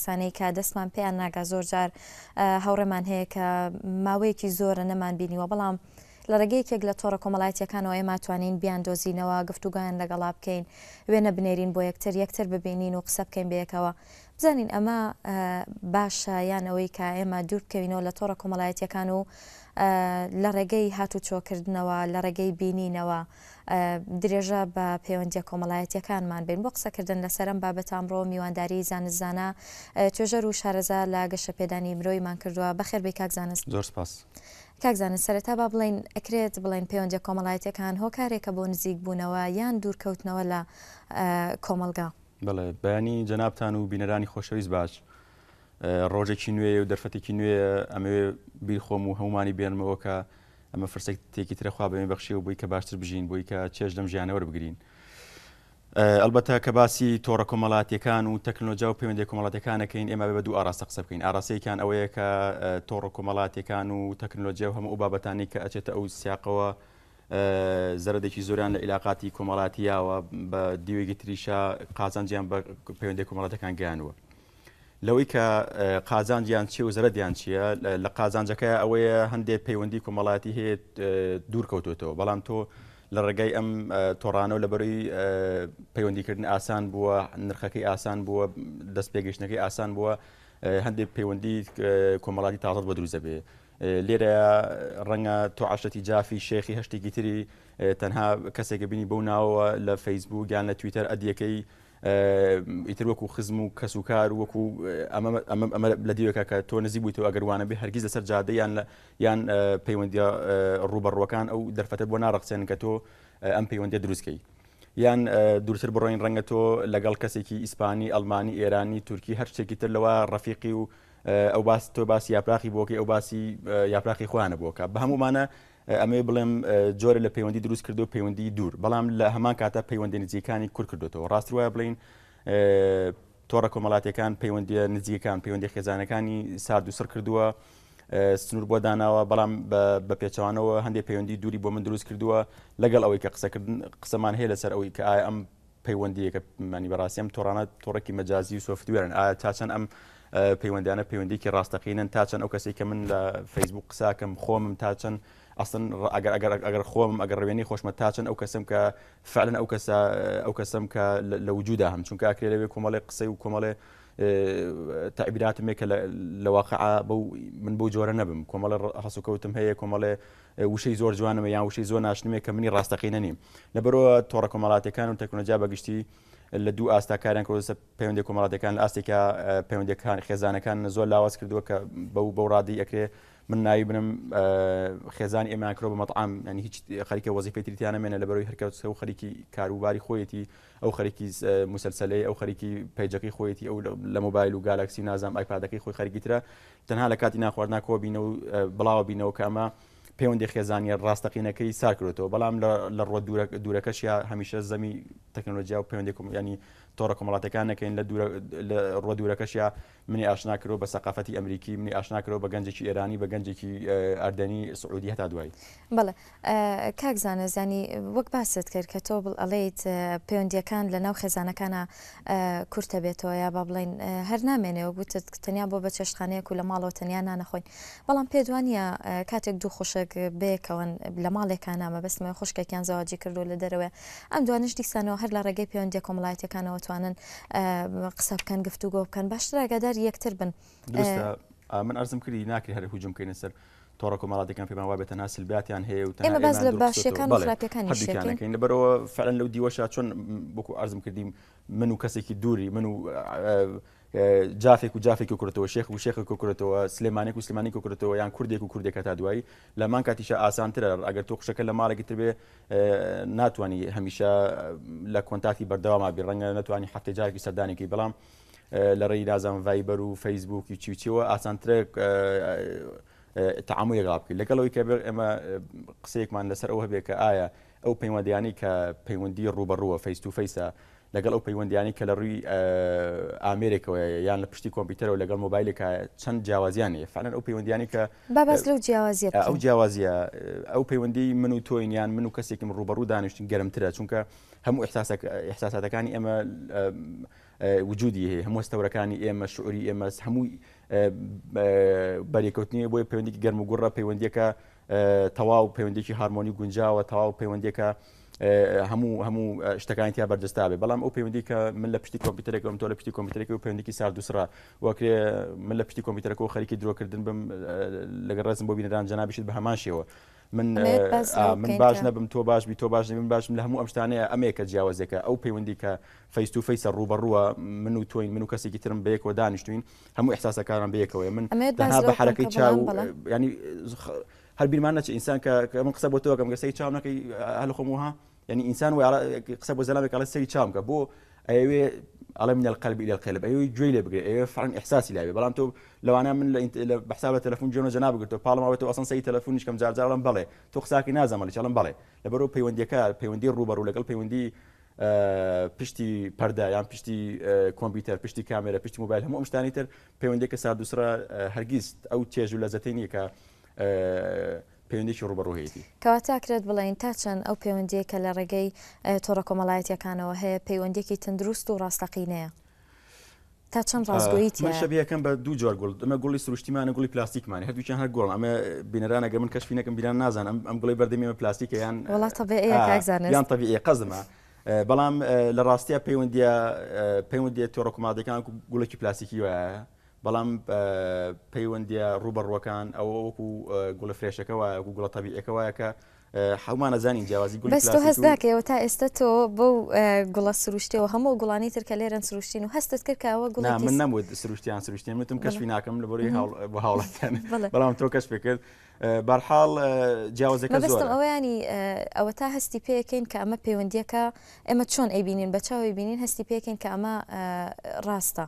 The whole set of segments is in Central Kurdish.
کەسانەی کە دەستمان پێیان ناگا زۆرجار هەوڕێمان هەیە کە ماوەیەکی زۆرە نەمان بینیوە بەڵام لە ڕێگەیەکێک لە تۆڕە کۆمەڵایەتەکانەوە ئێماتوانین بیان دۆزینەوە گفتوگان لەگەڵا بکەین وێنە بنێرین بۆ یەکتر یەکتر ببینین و قسە بکەین بەیەکەوە بزانین ئەمە باشە یانەوەی کە ئێمە دوور بکەینەوە لە تۆڕە کۆمەڵایەتەکان و لە ڕێگەی هاتوچۆکردنەوە لە ڕێگەی بینینەوە درێژە بە پەیوەندی کۆمەڵایەتەکانمان بین بۆ قسەکردن لەسەرم بابەتام ڕۆ میوانداری زانستزانە توێژەر و شارەزا لە گەشە پێدانی مرۆیمان کردووە بەخێر بێ کاک زانست زۆر سپاس. کاکزانن سەرەتا با بڵین ئەکرێت بڵین پەیوەندی کۆمەڵایەتەکان هۆکارێکە بۆ نزیک بوونەوە یان دوورکەوتنەوە لە کۆمەلگا. بەڵێ بەینی جەنابان و بینەرانی خۆشەویست باش. ڕۆژێکی نوێ و دەرفەتێکی نوێ ئەمەوێ بیرخۆم و هەمومانی بێنمەوە کە ئەمە فرسێک تێکی ترەخوا بەێن بەخشی و بووی کە باشتر بژین بووی کە چێش دەم ژیانەوە بگرین. ئەلبەتە کە باسی تۆڕە کۆمەڵاتیەکان و تەکنۆلۆجا و پەیوەندی کۆمەڵاتەکانەکەین ئێمە بە دوو ئاراستە قسە بکەین ئاراسەیەکان ئەوەیە کە تۆڕە کۆمەڵاتیەکان و تەکنۆلۆجیە و هەموو بابەتانی کە ئەچێتە ئەو سیاقەوە زەرەدێکی زۆریان لە عیلااقاتی کۆمەڵاتیاوە بە دیوێگی تریشا قازانجییان بە پەیوەندی کۆمەڵاتەکان گیانوە. لەوەی کە قازانجییان چی و زەردیان چییە لە قازانجەکە ئەوەیە هەندێک پەیوەندی کۆمەڵاتی هەیە دوورکەوتوتەوە بەڵام تۆ لە ڕێگەی ئەم تۆڕانە و لەبەرەوەی پەیوەندیکردن ئاسان بووە نرخەکەی ئاسان بووە دەست پێگەشتەکەی ئاسان بووە هەندێک پەیوەندی کۆمەڵاتی تازت بە دروزە بێ. لێرە ڕەنگە تۆ عشتی جافی شێخی هەشتێکی تری تەنها کەسێکە بینی بەو ناوە لە فەیسبوو گیان لە تویتەر ئەدیەکەی ئیتر وەکو خزم و کەس و کار وەکو ئەمە لە دیوەکە کە تۆ نزی بوویتەوە ئەگەروانە بێ هەرگیز لەسەر جادە یان یان پەیوەندی ڕوبەڕوەکان ئەو دەرفەتە بۆ ناڕەخسێن کە تۆ ئەم پەیوەندی دروستکەی یان دوورتر بڕۆین ڕەنگە تۆ لەگەڵ کەسێکی ئیسپانی ئەلمانی ئێرانی تورکی هەر شتێکی تر لەوە ڕەفیقی و ئەو باس تۆ باسی یاپراخی بۆکە ئەو باسی یاپراخی خوانە بۆکە بە هەمومانە ئەمێ بڵێم جۆرە لە پەیوەندی دروست کردو پەیوەندی دوور بەڵام لە هەمان کاتە پەیوەندی نزیکانی کورد کردوەوە ڕاست وایە بڵین تۆڕە کۆمەڵاتەکان پەیوەندی نزیەکان پەیوەندی خێزانەکانی سارد و سەر کردووە سنوور بۆ داناوە بەڵام بە پێچوانەوە هەندێک پەیوەندی دووری بۆ من دروست کردووە لەگەڵ ئەوەی کە قسەکردن قسەمان هەیە لەسەر ئەوی کە ئایا ئەم پەیوەندیەکە منی بەڕاستیم تۆڕانە تۆڕێکی مەجازی و سۆفتوێرن ئایا تا چەند ئەم پەیوەندیانە پەیوەندیکی ڕاستەقینن تاچەند ئەو کەسی کە من لە فەیسبوو قساکەم خۆمم تاچەند ئەسن ئەگەر خۆم ئەگەر ڕوێنی خۆشمە تاچەند ئەو کەسم کە فعلن ئەو کەسە ئەو کەسم کە لە وجودا هەم چونکە ئاکرێ لەوێ کۆمەڵی قسەی و کۆمەڵێ تعبیراتمێکە لە واقع من بۆ جۆرە نەبم کۆمەڵە هەسوکەوتم هەیە کۆمەڵێ وشەی زۆر جوانمە یان وشەی زۆر ناشنمێک کە منی ڕاستەقینە نیم لەبەرەوە تۆڕە کۆمەڵاتەکان و تەکنۆلجیا بەگشتی لە دوو ئاستاکاریان کۆسە پەیوەندی کۆمەڵاتەکان لە ئاستێکە پەیوەندەکان خێزانەکان زۆر لاواز کردووە کە بەو بەو ڕادی ئەکرێ من ناوی بنم خێزان ئێماکرۆ بە مەطعام ینی هیچ خەریکە وەزیفی تریتیانە مێنە لە بەرەوەی هەرکەوت و خەریکی کاروباری خۆیەتی ئەو خەریکی موسلسلەی ئەو خەریکی پەیجەکەی خۆیەتی ئەو لە مۆبایل و گالاکسی نازام ئایپادەکەی خۆی خەرگیترە تەنها لە کاتی ناخواردناکۆ بینە و بڵاوە بینەوە کامە پەیوەندی خێزانانی ڕاستەقینەکەی ساکرێتەوە بەڵام لە ڕۆ دوورەکەشیا هەمیشە زەمی تەکنۆلۆژیا و پەیوەندی ینی تۆڕە کۆمەڵاتەکانەکەین لە ڕۆ دوورەکەشیا منی ئاشناکرۆ بە سەقافەتی ئەمریکی منی ئاشناکرۆ بە گەنجێکی ئێرانی بە گەنجێکی ئەردەنی سعودی هەتا دوای بڵێ کاکزانە زانی وەک باست کرد کە تۆ بڵ ئەڵیت پەیوەندیەکان لە ناو خێزانەکانە کورتە بێتەوە یا با بڵین هەر نامێنێەوە گوتت تەنیا بۆ بە چێشخانەیەک و لە ماڵەوە تەنیا نانەخۆین بەڵام پێدوانە کاتێک دوو خۆشک بێکەوەن لە ماڵێکانامە بەسمە خوشکێکیان زەواجی کردو لە دەرەوە ئەم دوانش دیکسانەوە هەر لە ڕێگەی پەیوەندی کۆمەڵایەتەکانەوە توانن قسە بکەن گفتوگۆ بکەن باشراگەداری یەکتر بن آه. آه، من ارزم کردی ناکری هەر هوجم مالا سەر تۆڕ کۆمەڵاتەکان پێمان وابێت تەنها سلباتیان هەیە و ئێمە باز لە باشەکان خراپەکانەکەین لەبەرەوە فعلەن لەو دیوەشا چۆن بکو ئەرزم کردیم من و کەسێکی دووری من و جافێک و جافێک و کورتەوە شێخ و شێخ و کورتەوە سلێمانێک و سلمانی کورتەوە یان کوردێک و کوردێکە تا دوایی لەمان کاتیشە ئاسانترە ئەگەر تۆ قوشەکە لە ماڵێکی تربێ ناتوانانی هەمیشە لە کۆنتاتی بەردەواما بێ ڕەنگە ناتوانانی حفتێجارێکی سەردانێکی بلام لە ڕێی لازان ڤایبەر و فەیسبووکی چیوچیەوە ئاسانترە تعامل لەگەڵ بکەیت لەگەڵەوەی کە ئێمە قسەیەکمان لەسەر ئەوە هەبێت کە ئایا ئەو پەیوەندیانی کە پەیوەندی ڕوبەڕوە فەیس و فەیسە لەگەڵ ئەو پەیوەندیانی کە لە ڕووی ئامریکەوە یان لە پشتی کۆمپیوتەرەوە لەگەڵ مۆبایلێکە چەند جیاوازیانێ فانەن ئەو پەیوەندیانی کە باباس لەو جیاوازیە ئەو جیاوازیە ئەو پەیوەندی من و تۆین یان من و کەسێکم ڕوبەڕوو دانیشتین گەرمترە چونکە هەموو احساساتەکانی ئێمە وجودی هەیە هەموو ستەورەکانی ئێمە شعوری ئێمە هەمووی بەریکەوتنی بۆی پەیوەندی گەرم و گوڕە پەیوەندیەکە تەواو پەیوەندێکی هارمۆنی گونجاوە تەواو پەیوەندێکە هەموو هەموو شتەکانی تیا بەردەستا بێ بەڵام ئەو پەیوەندی کە من لە پشتی کۆمپیوتەرێکم تۆ لە پشتی کۆمپیوتەرەکە و پەیوەندێکی سار دووسرا وەکرێ من لە پشتی کۆمپیوتەرەکە و خەریکی درۆکردن بم لەگە ڕزم بۆ بینەدان جەنابیشت بە هەمان شێوە من آه، آه، من باش نەبم تۆ باش بی تۆ باج نبم لهمو لە هەموو جاوزك او ئەمێکە جیاوازەکە فيس تو فيس فەیس و منو توين منو و تۆین من بيك ودانش توين هم دانیشتوین كان بيك بەیەکەوەی من تەنها بە حرەکەی چاو ینی هەر بیرمان نەچ ئینسان کە من قسە بۆ تۆکەم گەسی چاو هل خموها يعني انسان و قسە بۆ زەلامێک لە سەری چامکە بۆ أيوة على من القلب إلى القلب أيوة جويلة لێ أيوة فعلا إحساس إلى لاوێ بەڵام لو أنا من لە بەحساب لە تەلفۆن جێنە جنا بگرێت تۆ پاڵماوێت ئەسن سی تەلفۆنیش کەم جارجارڵم بڵێ تۆ قساکی نازەمەلی چڵم بڵێ لەبەرو پەیوەندیەکە پەیوەندی ڕوبەرو لەگەڵ پەیوەندی پشتی آه، پرده یا يعني پشتی کامپیوتر آه، پشتی کامера پشتی موبایل همه امشتانیتر پیوندی که سادووسرە آه، هەرگیز ئەو تێژ و پەیوەندێکی ڕوبەڕوهەیەی کەواتاکرێت بڵین تا چەند ئەو پەیوەندیە کە لە ڕێگەی تۆڕە کۆمەڵایەتەکانەوە هەیە پەیوەندێکی تەندروست و ڕاستەقینەیە تا چەند ڕازگوییەکەم بە دوو جۆر گوڵ ئەمە گوڵی سروشتیمانە گوڵی پلاستیکمان هەردووچان هەر گوڵ ئەمە بینەرانە گەمن کەشفینەکەم بیران نازانم ئەم گوڵی بەردەمیمە پلاستیکە یان وڵاتیان تەبی قەزمە. بەڵام لە ڕاستیە پەیوەندە پەیوەندە تۆڕکومادەکان گوڵێکی پلاستیکی وایە بەڵام پەیوەندە ڕوبەڕوەکان ئەوە وەکو گوڵە فرێشەکەەوە وەکو گوڵە تەبیەکەوایە کە حومانە زانی جیاوازی گوڵ بەست هەستداکەەوە تا ئێستا تۆ بۆ گوڵە سروشتیەوە هەموو گوڵانی ترکە لێرن سروشتین و هەستت کردکەوە گوڵ من نەبوو سروشتیان سروشتین وتم کەشفی ناکەم لە بۆری بە هاوڵاتیان بەڵام تۆ کەش پێکرد بەرحاڵ جیاوازەکە زۆر ئەوەیانی ئەوە تا هەستی پێەکەین کە ئەمە پەیوەندیەکە ئێمە چۆن ئەیبینین بەچاوی بینین هەستی پێکەین کە ئەمە ڕاستە.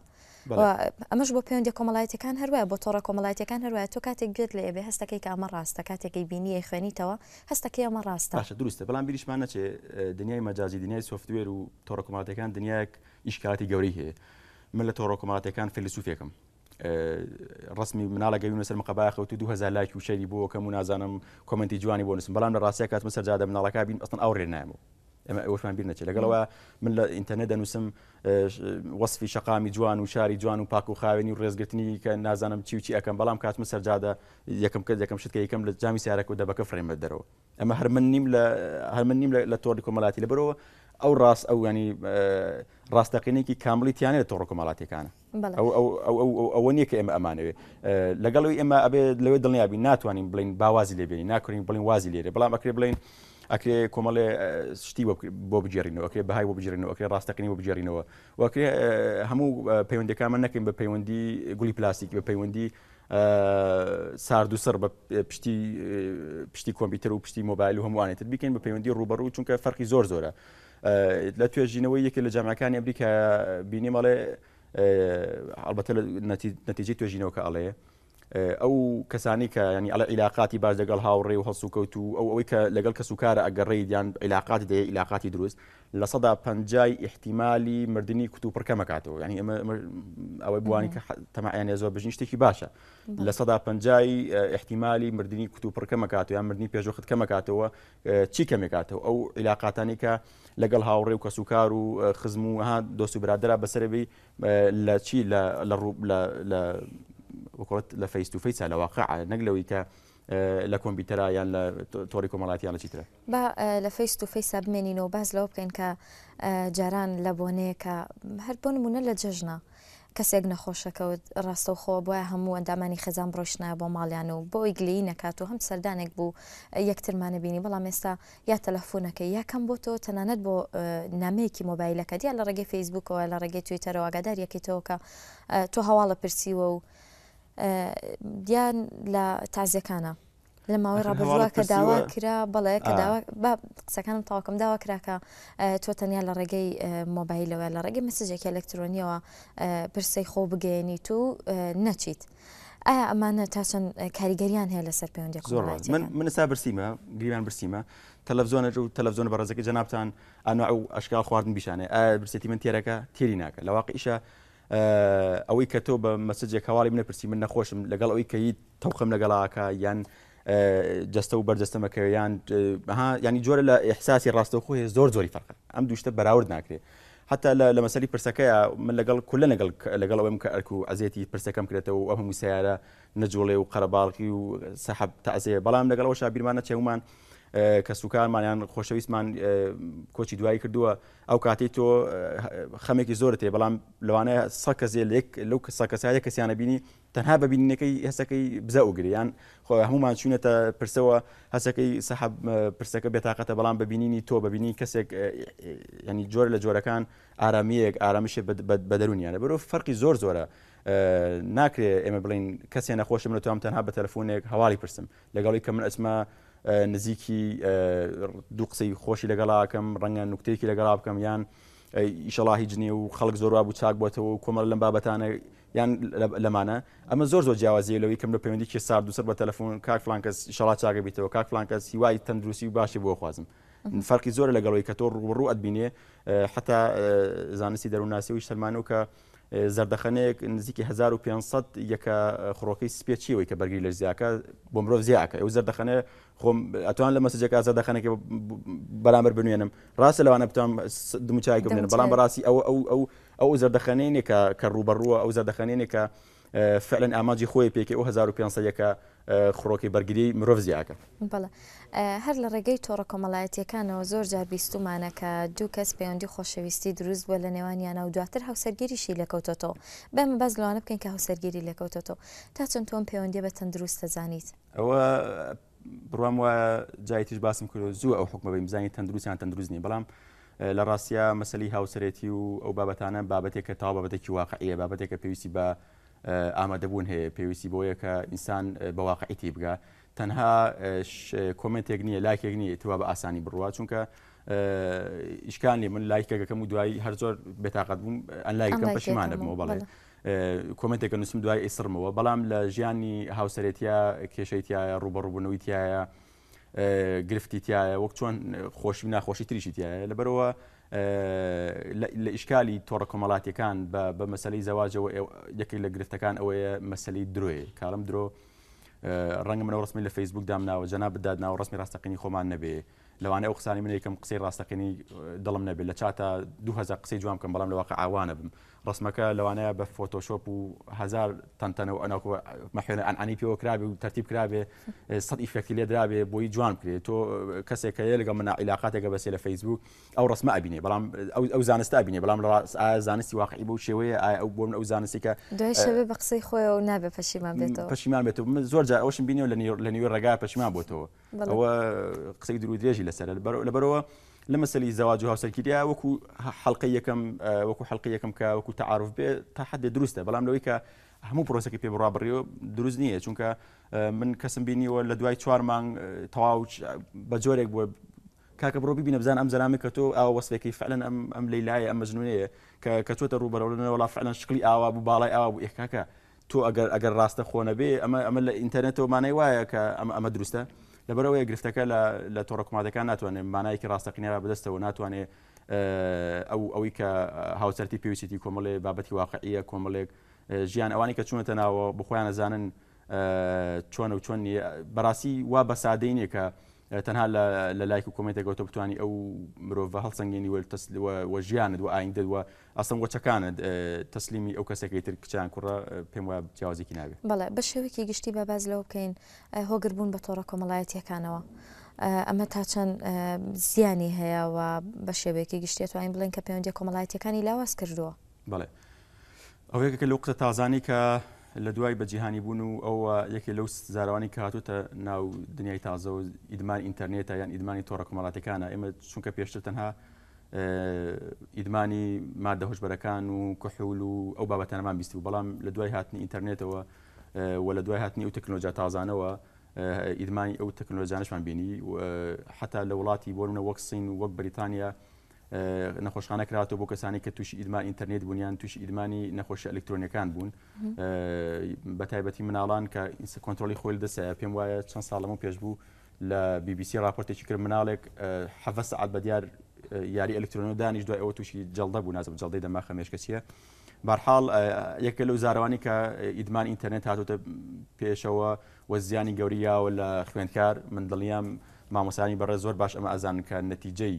ئەمەش بۆ پەیوەندی کۆمەڵایەتەکان هەروە بۆ تۆڕە کۆمەڵایەتەکان هەروە تۆ کاتێک گوێت لە ئێبێ هەستەکەی کە ئەمە ڕاستە کاتێکی بینی خوێنیتەوە هەستەکەی ئەمە ڕاستە باشە دروستە بەڵام بیریشمان نەچێ دنیای مەجازی دنیای سوفتوێر و تۆڕە کۆمەڵاتەکان دنیاک ئیشکاتی گەورەی هەیە من لە تۆڕە کۆمەڵاتەکان فیلسوفێکم ڕسمی مناڵەگەوی لەسەر مقباخ و دوهزار لایکی و شەری بۆ کەم و نازانم کمنتی جوانی بۆ نووسم بەڵام لە ڕاستیە کاتمە سەرجادە مناڵەکە بین ئەستن ئەو ڕێنامەوە ئەمە ئەوشمان بیر نەچێت لەگەڵەوە من لە ئینتەرنێت دەنووسم وەصفی شقامی جوان و شاری جوان و پاک و خاوێنی و ڕێزگرتنی کە نازانم چی وچی ئەەکەم بەڵام کاتمە سەرجادە یەکەم کە یەکەم شتکە یەکەم لە جامی سیارەکە و دەبەکە فرێمە دەرەوە ئەمە هەر من نیم لە هەر من نیم لە تۆری کۆمەڵاتی لە بەرەوە ئەو ڕاست ئەو ینی ڕاستەقینێکی کاملی تیانێت تۆڕ کۆمەڵاتیەکانە ئەوە نییە کە ئێمە ئەمانەوێت لەگەڵی ئێمە ئەبێت لەوێ دڵنیابی ناتوانین بڵین باوازی لێبێنی ناکرین بڵین وازی لێرە بەڵام ئەکرێ بڵین ئەکرێ کۆمەڵێ شتی بۆ بجێرینەوە ئەکرێ بەهای بۆ بجێرینەوە ئەکرێ ڕاستەقنی بۆ بجێرینەوە وەکرێ هەموو پەیوەندەکانمان نەکەین بە پەیوەندی گولی پلاستیک بە پەیوەندی سارد و سەر بە پشتی پشتی کۆمپیوتەر و پشتی مۆبایل و هەمووانێتت بکەین بە پەیوەندی ڕوبەڕوو چونکە فەرقی زۆر زۆرە لە توێژینەوەی یەکێک لە جامەکانی ئەمریکا بینی مەڵێ البته نتیجه توجینەوە کە ئەڵەیە آه، او کەسانی يعني على ئەلە عیلاقاتی باش لەگەڵ هاوڕێ و او کەوت و ئەو ئەوەی کە لەگەڵ کە سوکارە ئەگەڕێ دیان عیلاقاتی دەیە عیلاقاتی دروست لە يعني پەنجای احتیممالی مردنی کوتوپڕکە مەکاتەوە ینی يعني ئەمە ئەوەی بوانی کە تەماعیان يعني زۆر بژین شتێکی باشە لە سەدا پەنجای آه، احتیممالی مردنی کوتوپڕکە مەکاتەوە یان يعني مردنی پێشۆخت آه، کە مەکاتەوە چی کەمێکاتەوە ئەو عیلاقاتانی کە لەگەڵ هاوڕێ و کە سوکار و خزم و لا دۆست و برادرا بەسەرەوەی لە وەکڵت لە فەیستوفەی چا لە واقع نەگلەوەی کە لە کۆمپیوتەرا یان لە تۆری کۆمەڵاتیانە چیترە با لە فەیس و فەیسا بمێنینەوە باز لەوە بکەین کە جاران لە بۆنەیەکە هەر بۆ نمونە لە جژنە. کەسێک نەخۆشەکەوت ڕاستەوخۆ بۆە هەموو ئەندامانی خێزان بڕۆشنایە بۆ ماڵیان و بۆ ئیگلی نەکات و هەم سەردانێک بوو یەکترمانە بینی بەڵام ئێستا یا تەلەفۆنەکە یاکەم بۆ تۆ تەنانەت بۆ نامەیەکی مۆبایلەکە دییا لە ڕێگەی فیسبوکەوە لە ڕێگەی تویتەرەوە ئاگادار یەکەیتەوەکە تۆ هەواڵە پرسیوە و دیان لە تازیەکانە لە ماوەی ڕابردووە کە داوا کرا بڵێ کە قسەکانم تاواکەم داوا کراکە تۆ تەنیا لە ڕێگەی مۆبایلەوە لە ڕێگەی مسجێکی ئەلکترۆنیەوە پرسەی خۆ بگەێنی تو نەچیت. ئایا ئەمانە تا چەند کاریگەریان هەیە لەسەر پەیوەندی من منستا برسیمە گریان برسیمە تەلەڤزۆنە و تەلەڤزۆن بەڕزەکە جەنابان ئەنا ئەو ئەشکال خواردن بیشانێ ئایا برسێتی من تێرەکە تێری ناکە لە واقع ئیشە ئەوەی کە تۆ بە مەسجێک هەواڵی منەپرسی من نەخۆشم لەگەڵ ئەوی کەی تەوخم لەگەڵاکە یان جستە و بەرجەستەمەکەویان ینی جۆرە لە احساسی ڕاستەوخۆی زۆر زۆری فەرق ئەم دوشتە بەراورد ناکرێت حتا لە مەسەری پرسەکەی من لەگەڵ کولە لەگەڵ لەگەڵ ئەوم کە ئەرک و ئەزیێتی پرسەکەم کرێتەوە ئەو هەموو سیارە نەجۆڵێ و قەرەباڵکی و سەحب تازێ بەڵام لەگەڵەوە شابیرمانە چێومان کە سوکارمانیان خۆشەویستمان کۆچی دوایی کردووە ئەو کاتی تۆ خەمێکی زۆر تێ بەڵام لەوانەیە سەکە زیێلێک لەو سەکەسایە کەسیانە بینی تەنها ببینینەکەی هەسەکەی بزە ئوگریان خۆ هەمومان چوونەتە پرسەوە هەسەکەی سەحب پرسەکە بێتاقەتە بەڵام ببینینی تۆ ببینی کەسێک ینی جۆر لە جۆرەکان ئارامیەک ئارامشێ بە دەرونیانە بەرەوە فەرقی زۆر زۆرە. ناکرێت ئێمە بڵین کەسێ نەخۆشم لە توام تەنها بە تەلفۆنێک هەواڵی پرسم لەگەڵی کە من ئەسمە نزیکی دوو قسەی خۆشی لەگەڵاکەم ڕەنگە نوکتەیەکی لەگەڵا بکەم یان ئیشەڵاهی جنێ و خەڵک زۆر بوو چاک بۆتەوە و کۆمەڵ لەم بابەتانە یان لەمانە ئەمە زۆر زۆر جیاوازی لەوەی کەم لە پەیوەندی کێ سار دووسەر بە تەلەفۆن کاک فلانکەس شڵا چاگە بیتەوە کاک فلانکەس هیوای تەندروستی و باشی بۆ خوازم. فەرقی زۆر لەگەڵەوەی کە تۆ ڕوڕوو ئەدبینێ حتا زانستی دەروناسی و سلمان و کە زەردەخەنەیەک نزیکی 1500 یەکە خڕۆکی سپێچیەوەی کە بەرگری لە زیاکە بۆ مرۆڤ زیاکە ئەو زەردەخەنە خۆم ئەتوان لە مەسجەکە زەردەخەنەکە بەرامبەر بنوێنم ڕاستە لەوانە بتوان دموچای بێنن بەڵام بەڕاستی ئەو ئەو ئەو زەردەخەنێنێکە کە ڕوبەڕووە ئەو زەردەخەنێنێکە فعلەن ئاماجی خۆی پێکی ئەو 1500 یەکە خڕۆکی بەرگری مرۆڤ زیاکە هەر لە ڕێگەی تۆڕە کۆمەڵایەتیەکانەوە زۆر جار بیستمانە کە دوو کەس پەیوەندی خۆشەویستی دروست بووە لە نێوانیانە و دواتر هاوسەرگیریشی لەکەوتەوە بەم بەس لەوانە بکەین کە هاوسەرگیری لەکەوتەوە تا چەند تۆم پەیوەندی بە تەندروست دەزانیت ئەوە بڕام وە جای تش باسم کرد زوو ئەو حکمە بەیم زانانی تەندروستیان تەندروستنی بەڵام لە ڕاستە مەسلی هاوسەرێتی و ئەو بابەتانە بابەتێک کە تا بابەتێکی واقعەیە بابەتێک کە پێویستی بە ئامادەبوون هەیە پێویستی بۆیە کە ئینسان بەواقعیتی بگە تەنها کۆمنتێک نییە لایکێک نیە تووا بە ئاسانی بڕوا چونکە ئیشکانی من لایکەکەم و دوایی هەر زۆر بێتاقەت بووم ئەن لایکەکەم پەشیمانە بمەوە بەڵێ کۆمنتێکە نووسم دوای ئیسرمەوە بەڵام لە ژیانی هاوسەرێتیا کێشەیتیایە ڕوبەڕووبوونەوەیتیایە گرفتیتیایە وەک چۆن خۆشی ناخۆشی تریشیتیایە لەبەرەوە لە ئیشکالی تۆڕە کۆمەڵاتیەکان بە مەسلەی زەواجەوە یەکێک لە گرفتەکان ئەوەیە مەسلەی درۆی کارم درۆ ڕەنگە منەوە ڕستمی لە فیسبوک دامناوە جەنا بدادناوە ڕستمی ڕاستەقینی خۆمان نەبێ لەوانە ئەو قسانی من یکەم قسەی ڕاستەکەنی اه، دڵم نەبێت لە دو هزار قسەی جوام کەم بەڵام لواقع ئاوانە بم ڕسمەکە لەوانەیە بە فۆتۆشۆپ و هزار تەنتەنە و ئەناکو مەحێنە ئەنانی پێوە کرابێ و تەرتیب کرابێ سەد اه، ئیفەکتی لێ درابێ بۆی جوان کرێت تۆ اه، کەسێکەیە لەگە منە عیلاقاتێکە بەسێ لە فەیسبوک ئەو ڕسمە ئەبینێ بەڵام ئەو زانستە ئەبینێ بەڵام زانستی واقعی بە شێوەیە ئەو بۆ ئەو زانستیکە دوای شەوێ بە قسەی خۆی و نابێ پەشیمان بێتەوە پەشیمان زور جا جا ئەوش بینیەوە لە نوێ باش ما بوتو هو قسەی درو درێژی لەسەر لەبەرەوە لە مەسلی زەواج و هاوسەرگیریە وەکو حڵلق یەکەم آه، وەکو حڵلق یەکەم کە وەکو تعاعرف بێ تا حد دروستە بەڵام لەوەی کە هەموو پرۆسەکە پێ بڕابڕیەوە دروست نییە چونکە آه، من كسم بيني ولا دواي تشوار مان آه، تواوج بجوريك بو كاك برو بي ببینە بزان ئەم زەرامی کە تۆ ئاوا وەسفێکی فعلەن ام ئەم لەیلایە ئەم مەجنونەیە کە کە تۆتە ڕوبەرەوە لەنەوە فعلەن شکلی ئاوا بوو باڵای تۆ ئەگەر ئەگەر ڕاستە خۆنە بێ ئەمە ئەمە لە ئینتەرنێتەوە مانای وایە کە ئەمە ئەمە دروستە لەبەرەوەی گرفتەکە لە تۆڕە کومادەکان ناتوانێت مانایکی ڕاستەقینێرا بەدەستەوە ناتوانێت ئەو ئەوی کە هاوسەرتی پێویستی کۆمەڵێ بابەتی واقعیە کۆمەڵێک ژیان ئەوانی کە چونەتە ناوە بخۆیان نەزانن چۆن و چۆن بەڕاستی وا بە سادەینێ کە تەنها لە لایک و کمنتێکەوە بتانی ئەو مرۆڤ هەڵسەنگێنی وە ژیانت و ئاین دەوە ئەسم وەچەکانت تەسلیمی ئەو کەسێکی تر کچیان کوڕە پێم وایە جیاوازێکی ناوێت بەڵێ بە شێوەیەکی گشتی بە باز لەوە بکەین هۆگربوون بە تۆڕە کۆمەڵایەتیەکانەوە. ئەمە تا چەند زیانی هەیەەوە بە شێوەیەکی گشتێت و این بڵێن کە پەیوەندی کۆمەڵایەتەکانی لاواز کردووە بڵێ ئەوەیەکە لەو قسە تازانی کە لە دوای بەجیهانی بوون و ئەوە یەکێک لەو زارانی کە هاتوتە ناو دنیای تازە و ئیدمان ئینتەرنێتە یان ئیدمانی تۆڕە کۆمەڵاتەکانە ئێمە چونکە پێشتر تەنها ئیدمانی مادە هۆشبەرەکان و کحول و ئەو بابەتەنەمان بیست و بەڵام لە دوای هاتنی ئینتەرنێتەوە وە لە دوای هاتنی ئەو تەکنۆلۆجا تازانەوە ئیدمانی ئەو تەکنۆلۆجانشمان بینی حتا لە وڵاتی بۆرمە وەکسین و وەک بریتانیا نەخۆشخانە کراتەوە بۆ کەسانی کە تووشی ئیدمان ئینتەرنێت بوونیان تووشی ئیدمانی نەخۆشی ئەلکترۆنیەکان بوون بە تایبەتی مناڵان کە ئینس کۆنتترۆلی خۆل دەسە پێم وایە چەند ساڵەمە پێش بوو لە BBC راپۆرتێکی کرد مناڵێک حەفە سعات بە دیار یاری ئەلکترۆنیۆ دانیش دوای ئەوە تووشی جەڵدە بوو نازم جەڵدەی دەما خەمێشکەسیە بارحاڵ یەکە لەو زارەوانی کە ئیدمان ئینتەرنێت هاتوتە پێشەوە وە زیانی گەوریاوە لە خوێندکار من دڵیام مامۆسانی بەڕێ زۆر باش ئەمە ئازان کە نەتیجەی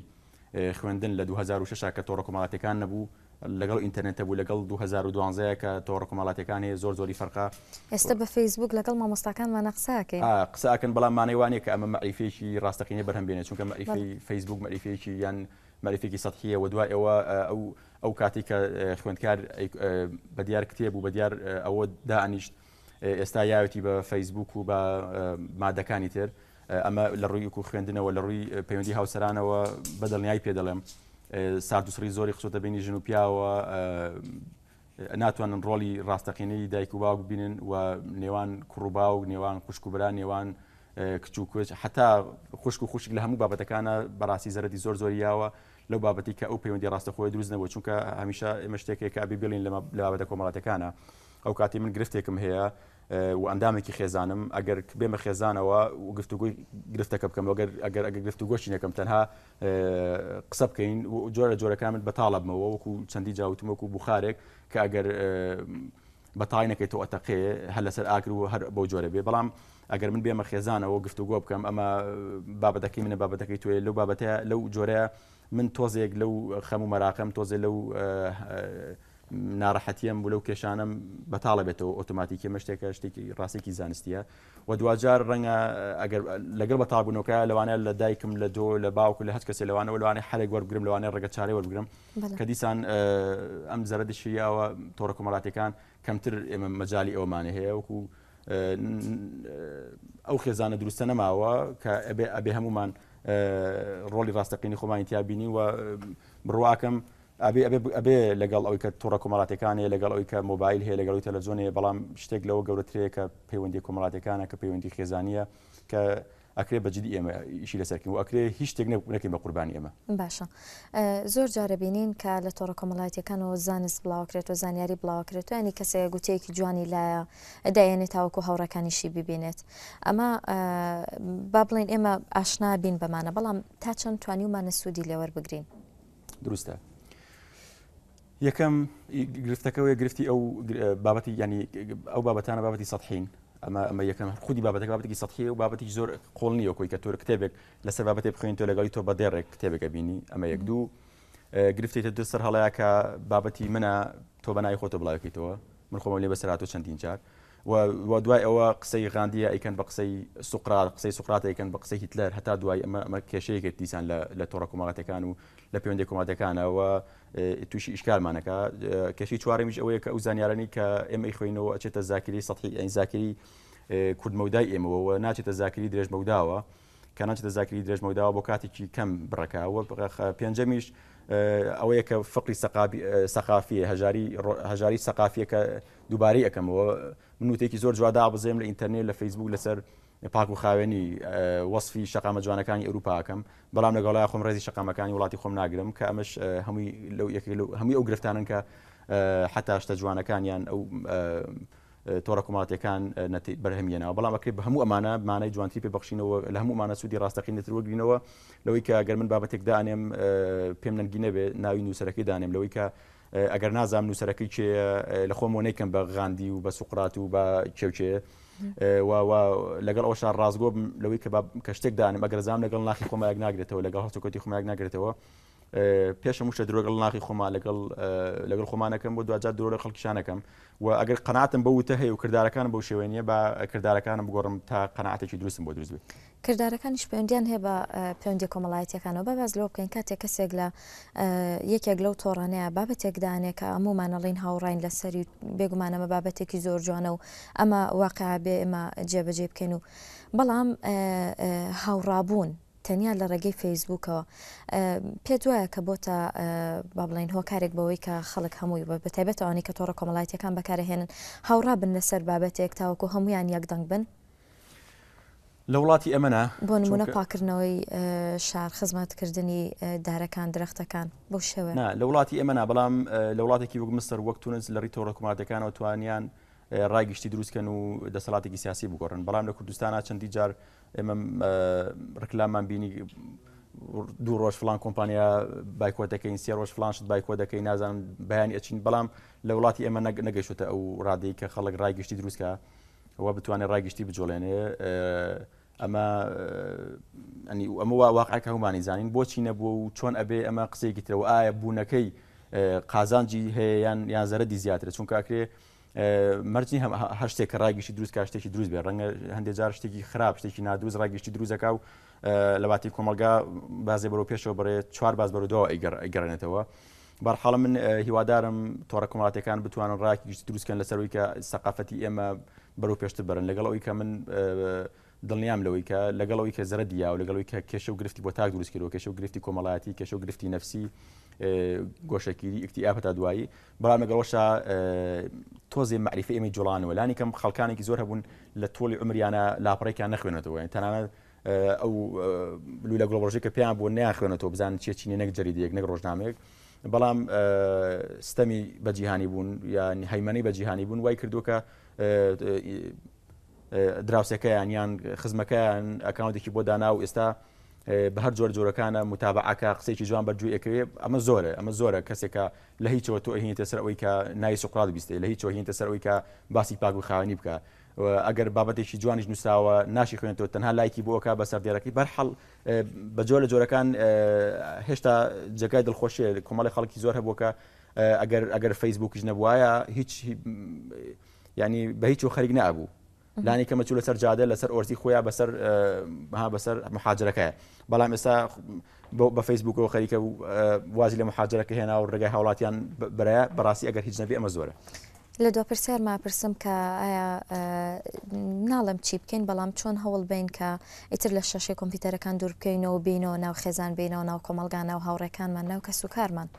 خوێندن ل 2006 که تو رکم تۆڕە کن نبود لگل اینترنت بود لگل 2012 که تو رکم کنی زور زوری فرقه است به فیس لگل ما کە تۆڕە کۆمەڵاتەکان هەیە زۆر زۆری فەرقا ئێستا بە فیسبوک لەگەڵ مامۆستاکانمانە قساکەین آه، قساکەن بەڵام مانەیوانێک کە ئەمە مەعریفێکی ڕاستەقینە بەرهەمبێنێت چونکە مەعریفی فیسبوک مەریفێکی معرفی کی سطحیه و دوای او آه، او ئەو کاتی که آه، خوێندکار کار بدیار کتیب و بدیار او دانیش دانیشت ئێستا فیس بە و بە مادەکانی تر. ئەمە لە ڕووی و خوێندنەوە لە ڕووی پەیوەندی هاوسرانەوە بەدڵنیای پێ دەڵێم ساردوسری زۆری خسۆتە بینی ژن و پیاوە ناتوانن ڕۆلی ڕاستەقینەی دایک و باوک بینن و نێوان کوڕوبا و نێوان خوشکوبرا نێوان کچ و کوچ حتا خوشک و خوشک لە هەموو بابەتەکانە بەڕاستی زەرەی زۆر زۆریاوە لەو بابەتی کە ئەو پەیوەندی ڕاستەخۆی دروست نەوە چونکە هەمیشە ئمە شتێکێک کابی بڵین لە بابەتە کۆمەڵاتەکانە ئەو کاتی من گرفتێکم هەیە و ئەندامێکی خێزانم ئەگەر بێمە خێزانەوە و گفتوگوی گرفتەکە بکەم ئەگەر ئەگەر ئەگە گرفت و گۆچینەکەم تەنها قسە بکەین و جۆرە جۆرەکانت بەتاڵە بمەوە وەکو چەندی جاوتمەکو بخارێک کە ئەگەر بەتاینەکەی تۆ ئەتەقێ هەر لەسەر ئاگر و هەر بەو جۆرە بێ بەڵام ئەگەر من بێمە خێزانەوە گفتوگۆ بکەم ئەمە بابەتەکەی منە بابەتەکەی توێ لەو بابەتەیە لەو جۆرەیە من تۆزێک لەو خەم و مەراقم تۆزێ لەو ناڕەحەتیم بولە و کێشانم بەتاڵە بێتەوە ئۆتوماتیکی مەشتێکە شتێکی ڕاستێکی زانستیە و دوجار ڕەنگە لەگەر بە تابوونەکە لەوانە لە دایکم لە دۆ لە باوکو لە هەست کەسێ لەوانەوە لەوانە حلێک وەرگرم لەوانە ڕگە چارێ وەرگرم کە دیسان ئەم زەرە دشیاوە تۆڕە کۆمەڵاتەکان کەمتر ئێمە مەجای ئەومانە هەیە وەکو ئەو خێزانە دروستە نەماوە کە ئەبێ هەمومان ڕۆلی ڕاستەقینی خۆمانی تیابینی و بڕواکەم ئەبێ لەگەڵ ئەوی کە تووڕە کۆمەڵاتەکانی لەگەڵ ئەوی کە مۆبایل هەیە لەگەڵی تەلەزۆنێ بەڵام شتێک لەوە گەورەترەیە کە پەیوەندی کۆمەڵاتەکانە کە پەیوەندی خێزانیە کە ئەکرێ بەجددی ئێمە ئیشی لەسەرکەین و ئەکرێ هیچ شتێک نەکەین بە قوربانی ئێمە باشە زۆر جارەبینین کە لە تۆڕە کۆمەڵاتیەکانەوە زانست بڵاوکرێت و زانیاری بڵاوکرێت و ینی کەسەیە گوتەیەکی جوانی لایە دایێنێت تاوەکو هەوڕەکانیشی ببینێت ئەمە با بڵین ئێمە ئاشنا بین بەمانە بەڵام تا چەند توانی ومانە سوودی لێوەربگرین دروستە. یەکەم گرفتەکەەوەی گرفتی ئەو بابەتی ینی ئەو بابەتانە بابەتی سەحین ئەمە ئەمە یەکەم خودی بابەتەکە بابەتێکی سەحی و بابەتی زۆر قۆڵ نیە کۆی کە تۆر کتێبێک لەسەر بابەتێ بخوێن تۆ لەگەڵی تۆ بە دێڕێک کتێبەکە بینی ئەمە یەک دوو گرفتیتە دو سەر هەڵەیە کە بابەتی منە تۆ بەنای خۆتە بڵاوکەیتەوە من خۆمە لێ بەسەرات و چەندین چار دوای ئەوە قسەی غاندیە ئەیکەن بە قسەی سوقرات قسەی سوقرات ئەیکن بە قسەی هیتلەر هەتا دوای ئەمە ئەمە کێشەیەکرد دیسان لە تۆڕە کۆمەڵاتەکان و لە پەیوەندی کۆمەڵاتەکانەوە تووشی ئیشکارمانەکە کێشی چوارمیش ئەوەیە کە ئەو زانیارانی کە ئێمە خوێنەوە ئەچێتە زاکری سەحی ئەین زاکری کوردمەودای ئێمەوە ناچێتە زاکری درێژمەوداوە کە ناچێتە زاکری درێژمەوداوە بۆ کاتێکی کەم بڕەکە پێنجەمیش ئەوەیە کە فقی سەقافیە هەژاری سەقافیە کە دووبارەی ئەەکەمەوە منوتێکی زۆر جوادا بزێم لە ئینتەرنێت لە فیسبوک لەسەر پاک و خاوێنی وەصفی شقامە جوانەکانی ئەوروپاکەم بەڵام لەگەڵای خۆم ڕێزی شقامەکانی وڵاتی خۆم ناگرم کە ئەمەش هەمووی ئەو گرفتانن کە حتا شتە جوانەکانیان ئەو تۆڕەکوماتەکان بەرهمێنەوە بەڵام ئەکرێت بە هەموو ئەمانە مانای جوانتی پێبخشینەوە لە هەمومانە سوودی ڕاستەقین نترۆگرینەوە لەوەی کە گەر من بابەتێکدانێم پێم نەنگی نەبێت ناوی نووسەرەکەی دانێم لەوەی کە ئەگەر نازام نووسەرەکەی چێ لە خۆم نەیکەم بە غاندی و بە سوقرات و بە چێوچێ لەگەڵ ئەوشا ڕازگۆ لەوەی کە کەشتێک دانم ئەگەر زام لەگەڵ ناخی خۆمایک ناگرێتەوە لەگەڵ هەستکەتی خۆمایک ناگرێتەوە پێشم وشە درۆگەڵ ناخی خۆما لەگەڵ لەگەڵ خۆمانەکەم بۆ دوجار درۆ لە خەڵکیشانەکەم و ئەگەر قەناتم بە وتە هەیە و کردارەکان بەو شێوێنە بە کردارەکانم بگۆڕم تا قەنعاتێکی دروستم بۆ دروست بێت کردارەکانیش پەیوەندیان هەیە بە پەیوەندی کۆمەڵایەتەکانەوە بەباز لەوە بکەین کاتێک کەسێک لە یەکێک لەو تۆڕانەیە بابەتێکدانێک کە هەمومانەڵین هاوڕین لەسەری بێگومانەمە بابەتێکی زۆر جوانە و ئەمە واقع بێ ئێمە جێبەجێ بکەین و بەڵام هاوڕابوون تەنیا لە ڕێگەی فەیسبووکەوە پێ دوایە کە بۆ تا با بڵین هۆکارێک بەوەی کە خەڵک هەمووی بە بەتیبێتەوەی کە تۆڕە کۆمەڵایەتەکان بەکارهێنن هاوڕا بن لەسەر بابەتێک تاوەکو هەمویان یەکدەنگ بن لە وڵاتی ئەمەە بۆ نمونە پاکردنەوەی شار خزمەتکردنی دارەکان درختەکان بۆ شێوە لە وڵاتی ئەمەنا بەڵام لە وڵاتێکی وەک مستەر وەک تونز لە ڕیتۆڕە کوماتەکانەوە توانیان ڕایگەشتی دروستکەن و دەسەڵاتێکی سیاسی بگۆڕن بەڵام لە کوردستانە چەندی جار ئێمە ڕکلامان بینی دوو ڕۆژ فلان کۆمپانیا بایکۆ دەکەین سێ ڕۆژ فلانشت بایکۆ دەکەین نازانم بەیانی ئەچین بەڵام لە وڵاتی ئێمە نەگەیشتە ئەو ڕادەی کە خەڵک ڕایگەشتی دروستکە ئەوە بتوانێت ڕایگەشتی بجۆڵێنێ ئەمە ئەمە واقعکە هەمانی زانین بۆچی نەبوو و چۆن ئەبێ ئەمە قسەیەکی ترەوە ئایا بوونەکەی قازانجی هەیە یان یان زەرەدی زیاترە چونکە ئاکرێ مەرجنی هەم هەر شتێکە ڕاگەشتی دروست کا شتێکی دروست بێ ڕەنگە هەندێک جار شتێکی خراپ شتێکی نادروست ڕاگەشتی دروزەکە و لەباتی کۆمەلگا بازێ بەرەو پێشەوە بڕێ چوار باز بەرەوەەوە ئەگەڕێنێتەوە. بەرحاڵ من هیوادارم تۆڕە کۆمەڵاتەکان بتوانن ڕاکیشت دروستکەن لەسەروی کە سەقافەتی ئێمە بەرەو پێشتر بەرن لەگەڵ ئەوی کە من دڵنیام لەوەی کە لەگەڵەوەی کە زرە دیا و لەگەڵەوەی کە کێشە و گرفتی بۆ تاک دروستکردەوە کێشە و گرفتی کۆمەڵاتی کێشە و گرفتی نفسی گۆشەگیری ئیکتیاپەتا دوایی بەڵام لەگەڵەوەشە تۆزێ معریفی ئێمە جوڵانەوە لانی کەم خەڵکانێکی زۆر هەبوون لە تۆلی عمریانە لاپڕێکیان نەخوێنێتەوە تەنانەت ئەو لولە گڵۆژی کە پێیان بۆ ناخوێنێتەوە بزان چێچینە نەک جریدەیەک نەک ڕۆژنامەیەک بەڵام ستەمی بەجییهانی بوون یان هەیمەەی بەجییهانی بوون وای کردوکە دراوسەکەیان یان خزمەکەیان ئەکاونتێکی بۆ دانا و ئێستا بە هەر جۆر جۆرەکانە متابعەکە قسێکی جوان بەرجوویەکەوێ ئەمە زۆرە ئەمە زۆرە کەسێکە لە هیچەوە تۆ هینتە سەر ئەوی کە نای سوقرات بیستێ لە هیچەوە هینتە سەر ئەوی کە باسی پاک و خاوەنی بکە ئەگەر بابەتێکی جوانیش نووسراوە ناشی خوێنێتەوە تەنها لایکی بۆکە بە سەردێرەکەی بەرحەڵ بە جۆر لە جۆرەکان هێشتا جگای دڵخۆشیە کۆمەڵی خەڵکی زۆر هەبووکە ئەگەر ئەگەر فەیسبوکیش نەبووایە هیچ ینی بە هیچ و خەرگ نابوو لانی کە مەچوو لەسەر جادە لەسەر ئۆرسی خۆیان بەسەر بەسەر محاجرەکەی بەڵام ئێستا بە فیسبوکەوە خەریکە و وازی لە محاجرەکە هێنا و ڕێگای هاوڵاتیان برای بەڕاستی ئەگەر هیچ نەبی ئەمە زۆرە. لە دو پرسیار ماپرسم کە ئایا ناڵم چی بکەین بەڵام چۆن هەوڵ بین کە ئیتر لە شەشی کۆمپیوتەرەکان دوور بکەینەوە بینەوە ناو خێزان بینەوە ناو کۆمەلگانە و هاوڕێکانمان ناو کە سوکارمان.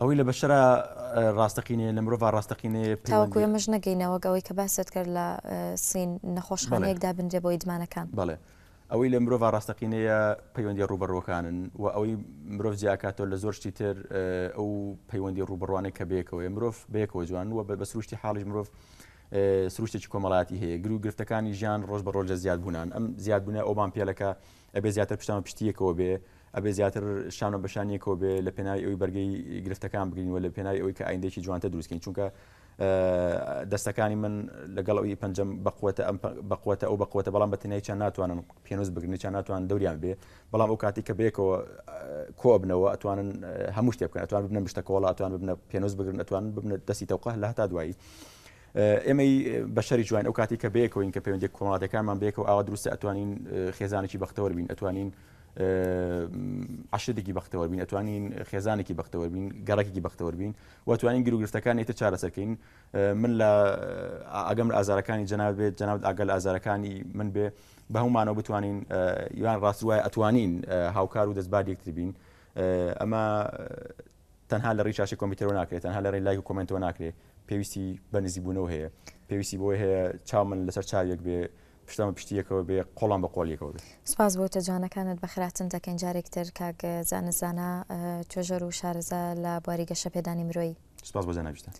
ئەوەی لە بەشرا ڕاستەقینێ لە مرۆڤ ڕاستەقینێ تاوەکو مەش نەگەینەوەگەوەی کە باست کرد لە سین نەخۆشخانەیەکدا بنجێ بۆ ئیدمانەکان بڵێ ئەوەی لە مرۆڤ ڕاستەقینەیە پەیوەندی ڕوبەڕۆکانن و ئەوەی مرۆڤ جیاکاتۆ لە زۆرشتی تر ئەو پەیوەندی ڕوبڕوانەی کە بێکەوە مرۆڤ بێکەوە جوان وە بە سروشتی حاڵی مرۆڤ سروشتێکی کۆمەڵاتی هەیە گرو گرفتەکانی ژیان ڕۆژ بە ڕۆژە زیاد بوونان ئەم زیاد بوونە ئەوبان پێلەکە ئەبێ زیاتر پشتان پشتیەکەوە بێ ئەبێ زیاتر شانە بەشانیەکەەوە بێ لە پێناوی ئەوی بەرگی گرفتەکان بگرینەوە لە پێناوی ئەوی کە ئایندێکی جوانتە دروستکەین چونکە دەستەکانی من لەگەڵەوەی پنجم بەقوتە بەقوتە ئەو بەقوتە بەڵام بەتەنای چیان ناتوانن پێنووز بگرنی چیان ناتوان دەوریان بێ بەڵام ئەو کاتی کە بێکەوە کۆبنەوە ئەتوانن هەموو شتێ بکەن ئەتوان ببنە مشتەکەوەڵ ئەتوان ببنە پێنووز بگرن ئەتوان ببنە دەستی تەوقە لە هەتا دوایی. ئێمەی بەشەری جوان ئەو کاتی کە بێکەوەین کە پەیوەندێک کۆڵاتەکانمان بێکەوە ئاوا دروستە ئەتوانین خێزانێکی بەختەوەبین ئەتوانین عشتێکی بەختەوەربین ئەتوانین خێزانێکی بەختەوەربین گەڕێکی بەختەوەربین وتوانین گرروگرفتەکان ێتە چارەسەرکەین من لە ئەگەم ئازارەکانی جناب بێت جناب ئاگەل ئازارەکانی من بێ بەهمانەوە بتوانین یوان ڕاستوای ئەتوانین هاوکار و دەستبار یەکتر بین ئەمە تەنها لە ڕیچاشی کۆمپیوتەرەوە ناکرێت تەنها لە ڕێ لای کۆمنتەوە ناکرێت پێویستی بەنزیبوونەوە هەیە پێویستی بۆی هەیە چاو من لەسەر چاوێک بێ پشتمە پشتیەکەوە بێ قۆڵان بە قۆلیەکەەوە بێت سپاس بۆ تەجانەکانت بەخراتن دەکەن جارێکتر کاگ زانزانە چۆژەر و شارزە لە بواری گەشە پێدانی مرۆی سپاس بۆ زانەویشتە.